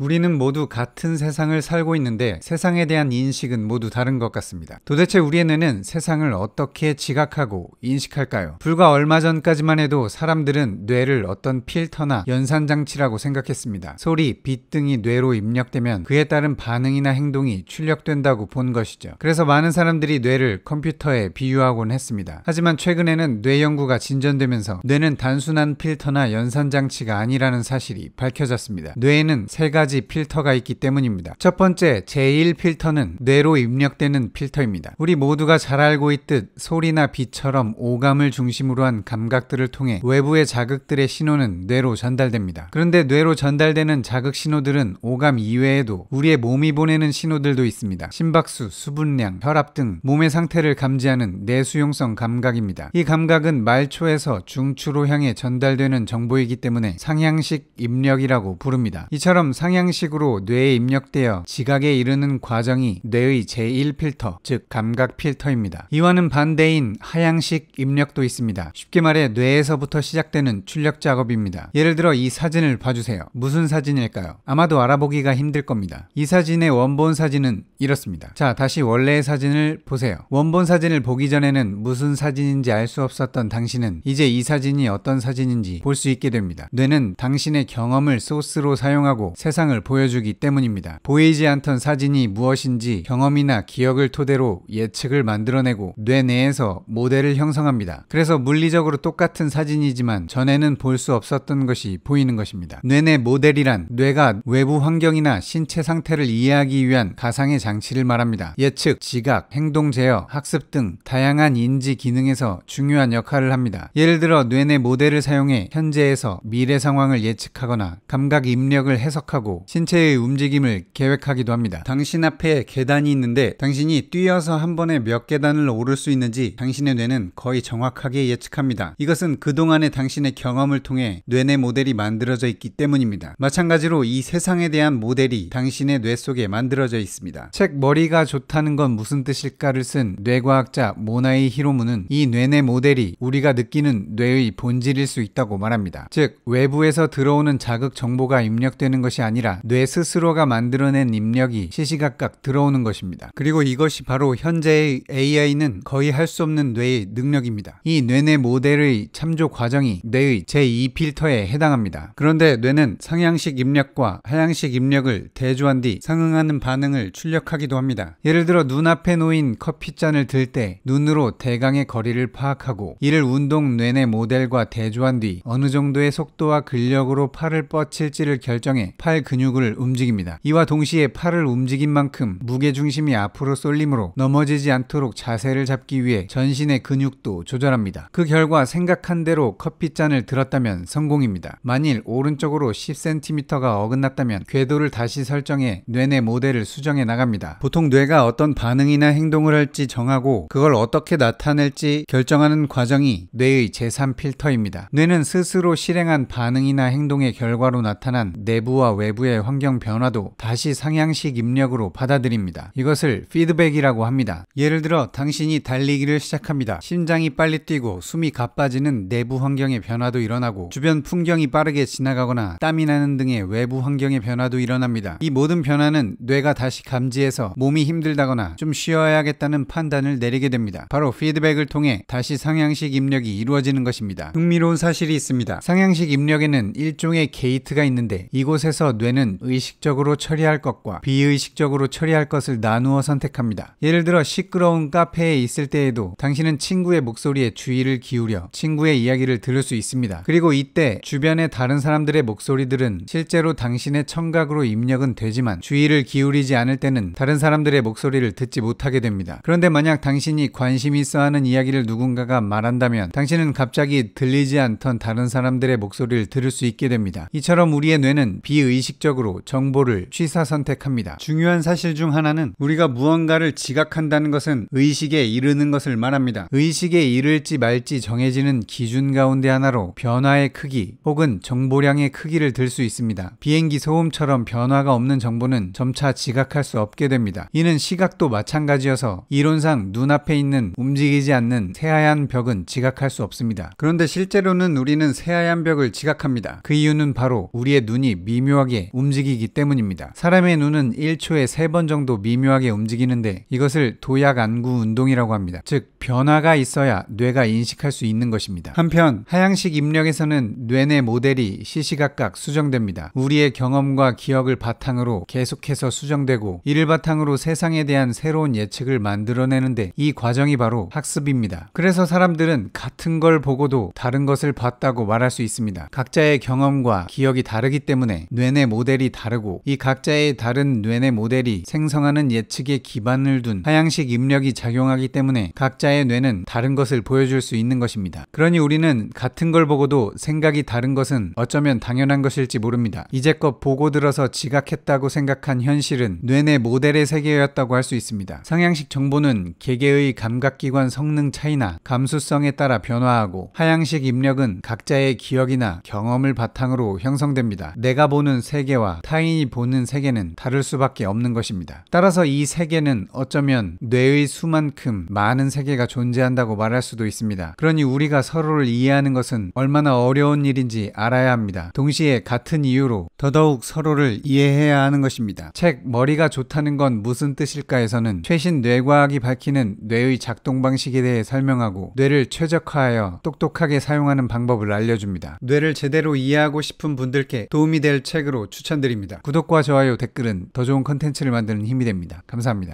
우리는 모두 같은 세상을 살고 있는데 세상에 대한 인식은 모두 다른 것 같습니다. 도대체 우리의 뇌는 세상을 어떻게 지각하고 인식할까요? 불과 얼마 전까지만 해도 사람들은 뇌를 어떤 필터나 연산장치라고 생각했습니다. 소리, 빛 등이 뇌로 입력되면 그에 따른 반응이나 행동이 출력된다고 본 것이죠. 그래서 많은 사람들이 뇌를 컴퓨터에 비유하곤 했습니다. 하지만 최근에는 뇌 연구가 진전되면서 뇌는 단순한 필터나 연산장치가 아니라는 사실이 밝혀졌습니다. 뇌에는 세 가지 네 가지 필터가 있기 때문입니다. 첫 번째, 제1 필터는 뇌로 입력되는 필터입니다. 우리 모두가 잘 알고 있듯 소리나 빛처럼 오감을 중심으로 한 감각들을 통해 외부의 자극들의 신호는 뇌로 전달됩니다. 그런데 뇌로 전달되는 자극 신호들은 오감 이외에도 우리의 몸이 보내는 신호들도 있습니다. 심박수, 수분량, 혈압 등 몸의 상태를 감지하는 내수용성 감각입니다. 이 감각은 말초에서 중추로 향해 전달되는 정보이기 때문에 상향식 입력이라고 부릅니다. 이처럼 상향 방향식으로 뇌에 입력되어 지각에 이르는 과정이 뇌의 제1필터, 즉 감각 필터입니다. 이와는 반대인 하향식 입력도 있습니다. 쉽게 말해 뇌에서부터 시작되는 출력 작업입니다. 예를 들어 이 사진을 봐주세요. 무슨 사진일까요? 아마도 알아보기가 힘들 겁니다. 이 사진의 원본 사진은 이렇습니다. 자, 다시 원래의 사진을 보세요. 원본 사진을 보기 전에는 무슨 사진인지 알 수 없었던 당신은 이제 이 사진이 어떤 사진인지 볼 수 있게 됩니다. 뇌는 당신의 경험을 소스로 사용하고 세상 세상을 보여주기 때문입니다. 보이지 않던 사진이 무엇인지 경험이나 기억을 토대로 예측을 만들어내고 뇌 내에서 모델을 형성합니다. 그래서 물리적으로 똑같은 사진이지만 전에는 볼 수 없었던 것이 보이는 것입니다. 뇌내 모델이란 뇌가 외부 환경이나 신체 상태를 이해하기 위한 가상의 장치를 말합니다. 예측, 지각, 행동 제어, 학습 등 다양한 인지 기능에서 중요한 역할을 합니다. 예를 들어 뇌내 모델을 사용해 현재에서 미래 상황을 예측하거나 감각 입력을 해석하고 하고 신체의 움직임을 계획하기도 합니다. 당신 앞에 계단이 있는데 당신이 뛰어서 한 번에 몇 계단을 오를 수 있는지 당신의 뇌는 거의 정확하게 예측합니다. 이것은 그동안의 당신의 경험을 통해 뇌 내 모델이 만들어져 있기 때문입니다. 마찬가지로 이 세상에 대한 모델이 당신의 뇌 속에 만들어져 있습니다. 책 머리가 좋다는 건 무슨 뜻일까를 쓴 뇌과학자 모나이 히로무는 이 뇌내 모델이 우리가 느끼는 뇌의 본질일 수 있다고 말합니다. 즉 외부에서 들어오는 자극 정보가 입력되는 것이 아니라 아니라 뇌 스스로가 만들어낸 입력이 시시각각 들어오는 것입니다. 그리고 이것이 바로 현재의 AI는 거의 할 수 없는 뇌의 능력입니다. 이 뇌내 모델의 참조 과정이 뇌의 제2필터에 해당합니다. 그런데 뇌는 상향식 입력과 하향식 입력을 대조한 뒤 상응하는 반응을 출력하기도 합니다. 예를 들어 눈앞에 놓인 커피잔을 들 때 눈으로 대강의 거리를 파악하고 이를 운동 뇌내 모델과 대조한 뒤 어느 정도의 속도와 근력으로 팔을 뻗칠지를 결정해 팔 근육을 움직입니다. 이와 동시에 팔을 움직인 만큼 무게중심이 앞으로 쏠림으로 넘어지지 않도록 자세를 잡기 위해 전신의 근육도 조절합니다. 그 결과 생각한 대로 커피잔을 들었다면 성공입니다. 만일 오른쪽으로 10cm가 어긋났다면 궤도를 다시 설정해 뇌내 모델을 수정해 나갑니다. 보통 뇌가 어떤 반응이나 행동을 할지 정하고 그걸 어떻게 나타낼지 결정하는 과정이 뇌의 제3 필터입니다. 뇌는 스스로 실행한 반응이나 행동의 결과로 나타난 내부와 외부 내부의 환경 변화도 다시 상향식 입력으로 받아들입니다. 이것을 피드백이라고 합니다. 예를 들어 당신이 달리기를 시작합니다. 심장이 빨리 뛰고 숨이 가빠지는 내부 환경의 변화도 일어나고 주변 풍경이 빠르게 지나가거나 땀이 나는 등의 외부 환경의 변화도 일어납니다. 이 모든 변화는 뇌가 다시 감지해서 몸이 힘들다거나 좀 쉬어야겠다는 판단을 내리게 됩니다. 바로 피드백을 통해 다시 상향식 입력이 이루어지는 것입니다. 흥미로운 사실이 있습니다. 상향식 입력에는 일종의 게이트가 있는데 이곳에서 뇌 뇌는 의식적으로 처리할 것과 비의식적으로 처리할 것을 나누어 선택합니다. 예를 들어 시끄러운 카페에 있을 때에도 당신은 친구의 목소리에 주의를 기울여 친구의 이야기를 들을 수 있습니다. 그리고 이때 주변의 다른 사람들의 목소리들은 실제로 당신의 청각으로 입력은 되지만 주의를 기울이지 않을 때는 다른 사람들의 목소리를 듣지 못하게 됩니다. 그런데 만약 당신이 관심 있어 하는 이야기를 누군가가 말한다면 당신은 갑자기 들리지 않던 다른 사람들의 목소리를 들을 수 있게 됩니다. 이처럼 우리의 뇌는 비의식 의식적으로 정보를 취사 선택합니다. 중요한 사실 중 하나는 우리가 무언가를 지각한다는 것은 의식에 이르는 것을 말합니다. 의식에 이를지 말지 정해지는 기준 가운데 하나로 변화의 크기 혹은 정보량의 크기를 들 수 있습니다. 비행기 소음처럼 변화가 없는 정보는 점차 지각할 수 없게 됩니다. 이는 시각도 마찬가지여서 이론상 눈앞에 있는 움직이지 않는 새하얀 벽은 지각할 수 없습니다. 그런데 실제로는 우리는 새하얀 벽을 지각합니다. 그 이유는 바로 우리의 눈이 미묘하게 움직이기 때문입니다. 사람의 눈은 1초에 3번 정도 미묘하게 움직이는데 이것을 도약 안구 운동이라고 합니다. 즉 변화가 있어야 뇌가 인식할 수 있는 것입니다. 한편 하향식 입력에서는 뇌내 모델이 시시각각 수정됩니다. 우리의 경험과 기억을 바탕으로 계속해서 수정되고 이를 바탕으로 세상에 대한 새로운 예측을 만들어내는데 이 과정이 바로 학습입니다. 그래서 사람들은 같은 걸 보고도 다른 것을 봤다고 말할 수 있습니다. 각자의 경험과 기억이 다르기 때문에 뇌내 모델이 다르고 이 각자의 다른 뇌내 모델이 생성하는 예측에 기반을 둔 하향식 입력이 작용하기 때문에 각자 피자의 뇌는 다른 것을 보여줄 수 있는 것입니다. 그러니 우리는 같은 걸 보고도 생각이 다른 것은 어쩌면 당연한 것일지 모릅니다. 이제껏 보고 들어서 지각했다고 생각한 현실은 뇌내 모델의 세계였다고 할 수 있습니다. 상향식 정보는 개개의 감각기관 성능 차이나 감수성에 따라 변화하고 하향식 입력은 각자의 기억이나 경험을 바탕으로 형성됩니다. 내가 보는 세계와 타인이 보는 세계는 다를 수밖에 없는 것입니다. 따라서 이 세계는 어쩌면 뇌의 수만큼 많은 세계가 차이가 존재한다고 말할 수도 있습니다. 그러니 우리가 서로를 이해하는 것은 얼마나 어려운 일인지 알아야 합니다. 동시에 같은 이유로 더더욱 서로를 이해해야 하는 것입니다. 책 머리가 좋다는 건 무슨 뜻일까에서는 최신 뇌과학이 밝히는 뇌의 작동 방식에 대해 설명하고 뇌를 최적화하여 똑똑하게 사용하는 방법을 알려줍니다. 뇌를 제대로 이해하고 싶은 분들께 도움이 될 책으로 추천드립니다. 구독과 좋아요, 댓글은 더 좋은 컨텐츠를 만드는 힘이 됩니다. 감사합니다.